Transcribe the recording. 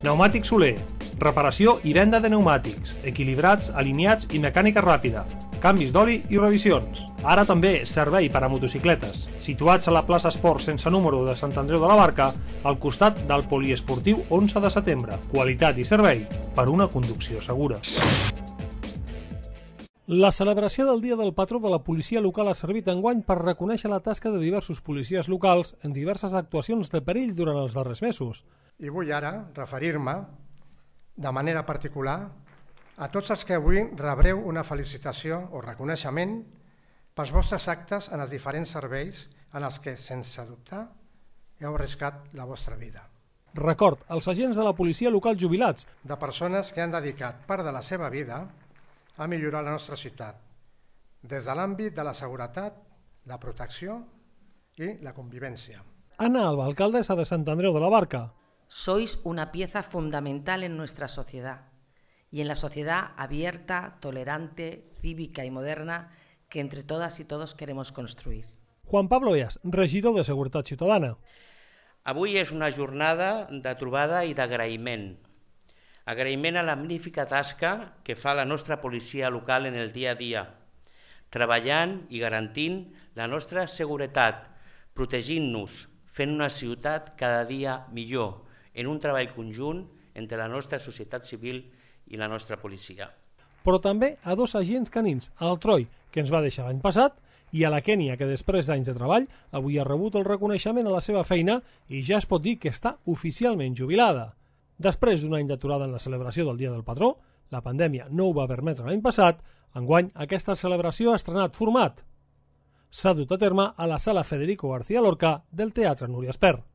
Pneumàtic Soler. Reparació i venda de pneumàtics, equilibrats, alineats i mecànica ràpida. Canvis d'oli i revisions. Ara també servei per a motocicletes. Situats a la plaça Esport sense número de Sant Andreu de la Barca, al costat del poliesportiu 11 de setembre. Qualitat i servei per una conducció segura. La celebració del Dia del Patró de la Policia Local ha servit enguany per reconèixer la tasca de diversos policies locals en diverses actuacions de perill durant els darrers mesos. I vull ara referir-me, de manera particular, a tots els que avui rebreu una felicitació o reconeixement pels vostres actes en els diferents serveis en els que, sense dubtar, heu arriscat la vostra vida. Record, els agents de la policia local jubilats. De persones que han dedicat part de la seva vida a millorar la nostra ciutat des de l'àmbit de la seguretat, la protecció i la convivència. Ana Alba, alcaldessa de Sant Andreu de la Barca. Sois una pieza fundamental en nuestra sociedad y en la sociedad abierta, tolerante, cívica y moderna que entre todas y todos queremos construir. Juan Pablo Ias, regidor de Seguretat Ciutadana. Avui és una jornada de trobada i d'agraïment Agraïment a la magnífica tasca que fa la nostra policia local en el dia a dia, treballant i garantint la nostra seguretat, protegint-nos, fent una ciutat cada dia millor, en un treball conjunt entre la nostra societat civil i la nostra policia. Però també a dos agents canins, al Troi, que ens va deixar l'any passat, i a la Kènia, que després d'anys de treball avui ha rebut el reconeixement a la seva feina i ja es pot dir que està oficialment jubilada. Després d'un any d'aturada en la celebració del Dia del Patró, la pandèmia no ho va permetre l'any passat, enguany aquesta celebració ha estrenat format. S'ha dut a terme a la sala Federico García Lorca del Teatre Núria Espert.